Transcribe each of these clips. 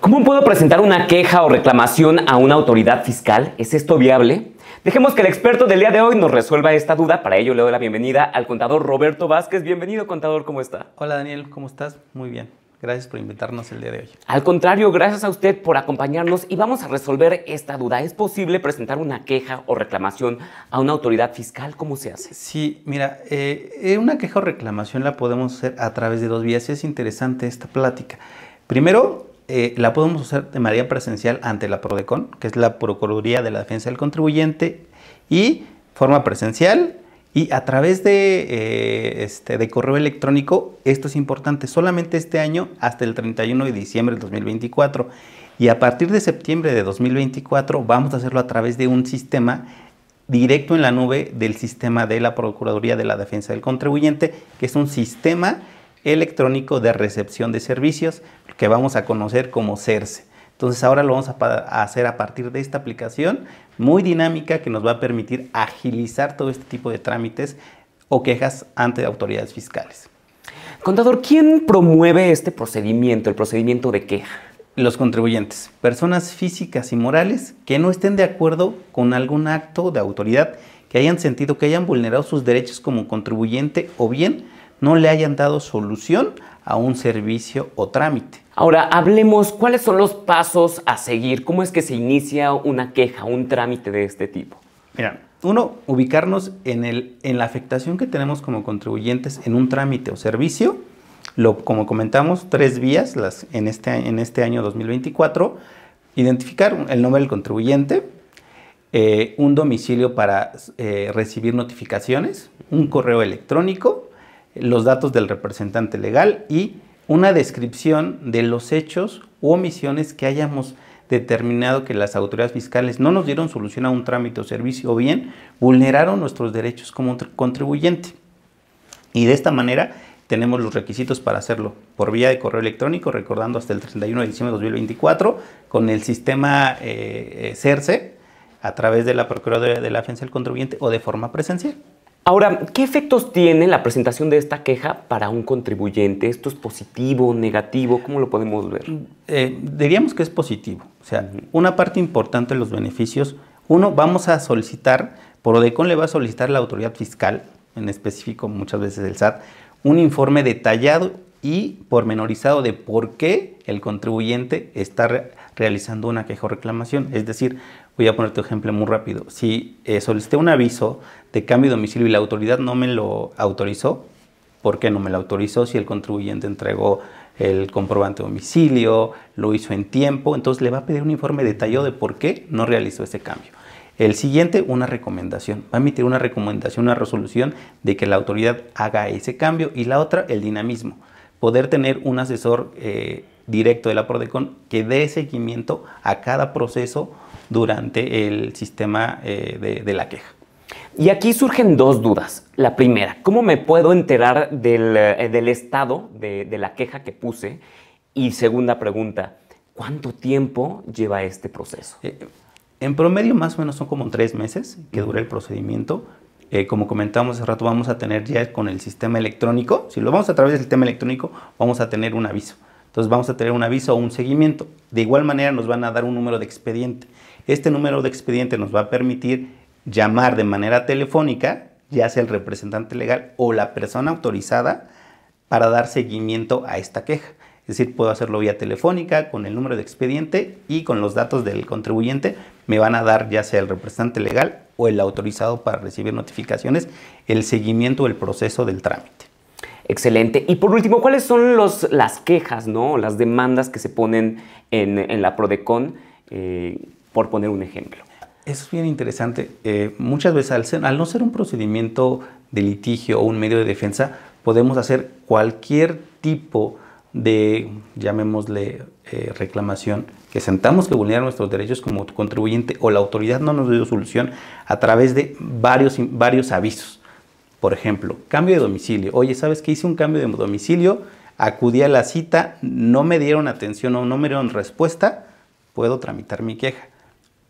¿Cómo puedo presentar una queja o reclamación a una autoridad fiscal? ¿Es esto viable? Dejemos que el experto del día de hoy nos resuelva esta duda. Para ello le doy la bienvenida al contador Roberto Vázquez. Bienvenido, contador, ¿cómo está? Hola Daniel, ¿cómo estás? Muy bien. Gracias por invitarnos el día de hoy. Al contrario, gracias a usted por acompañarnos y vamos a resolver esta duda. ¿Es posible presentar una queja o reclamación a una autoridad fiscal? ¿Cómo se hace? Sí, mira, eh, una queja o reclamación la podemos hacer a través de dos vías y es interesante esta plática. Primero, eh, la podemos hacer de manera presencial ante la PRODECON, que es la Procuraduría de la Defensa del Contribuyente, y forma presencial y a través de, eh, este, de correo electrónico, esto es importante, solamente este año hasta el 31 de diciembre del 2024. Y a partir de septiembre de 2024 vamos a hacerlo a través de un sistema directo en la nube del sistema de la Procuraduría de la Defensa del Contribuyente, que es un sistema electrónico de recepción de servicios que vamos a conocer como CERCE. Entonces ahora lo vamos a, hacer a partir de esta aplicación muy dinámica que nos va a permitir agilizar todo este tipo de trámites o quejas ante autoridades fiscales. Contador, ¿quién promueve este procedimiento, el procedimiento de queja? Los contribuyentes, personas físicas y morales que no estén de acuerdo con algún acto de autoridad, que hayan sentido que hayan vulnerado sus derechos como contribuyente o bien no le hayan dado solución a un servicio o trámite. Ahora, hablemos cuáles son los pasos a seguir, cómo es que se inicia una queja, un trámite de este tipo. Mira, uno, ubicarnos en, el, en la afectación que tenemos como contribuyentes en un trámite o servicio. Lo, como comentamos, tres vías las, en, este, en este año 2024. Identificar el nombre del contribuyente, eh, un domicilio para eh, recibir notificaciones, un correo electrónico, los datos del representante legal y una descripción de los hechos u omisiones que hayamos determinado que las autoridades fiscales no nos dieron solución a un trámite o servicio o bien vulneraron nuestros derechos como contribuyente. Y de esta manera tenemos los requisitos para hacerlo por vía de correo electrónico, recordando hasta el 31 de diciembre de 2024, con el sistema eh, eh, CERCE, a través de la Procuraduría de la Defensa del Contribuyente o de forma presencial. Ahora, ¿qué efectos tiene la presentación de esta queja para un contribuyente? ¿Esto es positivo, negativo? ¿Cómo lo podemos ver? Mm, eh, diríamos que es positivo. O sea, una parte importante de los beneficios, uno, vamos a solicitar, por Odecon le va a solicitar la autoridad fiscal, en específico muchas veces el SAT, un informe detallado y pormenorizado de por qué el contribuyente está realizando una queja o reclamación. Es decir, voy a ponerte ejemplo muy rápido. Si eh, solicité un aviso de cambio de domicilio y la autoridad no me lo autorizó, ¿por qué no me lo autorizó? Si el contribuyente entregó el comprobante de domicilio, lo hizo en tiempo, entonces le va a pedir un informe detallado de por qué no realizó ese cambio. El siguiente, una recomendación. Va a emitir una recomendación, una resolución de que la autoridad haga ese cambio. Y la otra, el dinamismo. Poder tener un asesor eh, directo de la PRODECON que dé seguimiento a cada proceso durante el sistema eh, de, la queja. Y aquí surgen dos dudas. La primera, ¿cómo me puedo enterar del, eh, estado de, la queja que puse? Y segunda pregunta, ¿cuánto tiempo lleva este proceso? Eh, en promedio más o menos son como tres meses que dura el procedimiento. como comentamos hace rato, vamos a tener ya con el sistema electrónico, si lo vamos a través del sistema electrónico, vamos a tener un aviso entonces vamos a tener un aviso o un seguimiento. De igual manera nos van a dar un número de expediente. Este número de expediente nos va a permitir llamar de manera telefónica, ya sea el representante legal o la persona autorizada, para dar seguimiento a esta queja. Es decir, puedo hacerlo vía telefónica con el número de expediente y con los datos del contribuyente me van a dar ya sea el representante legal o el autorizado para recibir notificaciones, el seguimiento o el proceso del trámite. Excelente. Y por último, ¿cuáles son los, las quejas, ¿no? las demandas que se ponen en, la PRODECON, eh, por poner un ejemplo? Eso es bien interesante. Eh, muchas veces, al, no ser un procedimiento de litigio o un medio de defensa, podemos hacer cualquier tipo de, llamémosle, eh, reclamación, que sentamos que vulneran nuestros derechos como contribuyente o la autoridad no nos dio solución a través de varios, varios avisos. Por ejemplo, cambio de domicilio. Oye, ¿sabes qué? Hice un cambio de domicilio, acudí a la cita, no me dieron atención o no me dieron respuesta, puedo tramitar mi queja.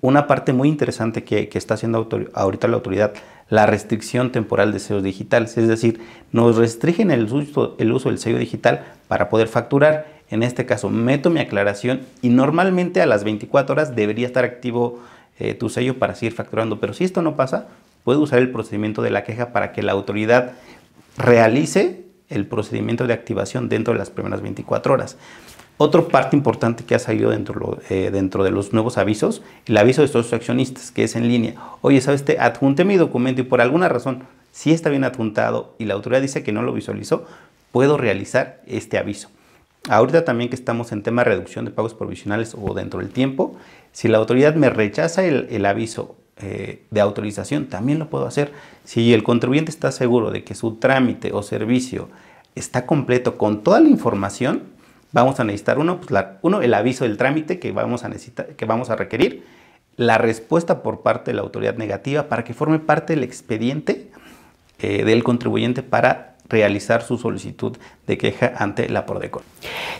Una parte muy interesante que, está haciendo ahorita la autoridad, la restricción temporal de sellos digitales, es decir, nos restringen el uso, del sello digital para poder facturar. En este caso, meto mi aclaración y normalmente a las 24 horas debería estar activo eh, tu sello para seguir facturando, pero si esto no pasa, puede usar el procedimiento de la queja para que la autoridad realice el procedimiento de activación dentro de las primeras 24 horas. Otra parte importante que ha salido dentro, eh, dentro de los nuevos avisos, el aviso de estos accionistas, que es en línea. Oye, ¿sabes? Te adjunté mi documento y por alguna razón si está bien adjuntado y la autoridad dice que no lo visualizó, puedo realizar este aviso. Ahorita también que estamos en tema de reducción de pagos provisionales o dentro del tiempo, si la autoridad me rechaza el aviso eh, de autorización, también lo puedo hacer. Si el contribuyente está seguro de que su trámite o servicio está completo con toda la información, vamos a necesitar uno, pues, uno el aviso del trámite que vamos, a necesitar, que vamos a requerir, la respuesta por parte de la autoridad negativa para que forme parte del expediente eh, del contribuyente para realizar su solicitud de queja ante la PRODECON.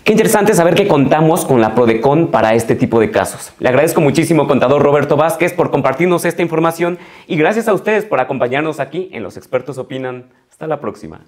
Qué interesante saber que contamos con la Prodecon para este tipo de casos. Le agradezco muchísimo, contador Roberto Vázquez, por compartirnos esta información y gracias a ustedes por acompañarnos aquí en Los Expertos Opinan. Hasta la próxima.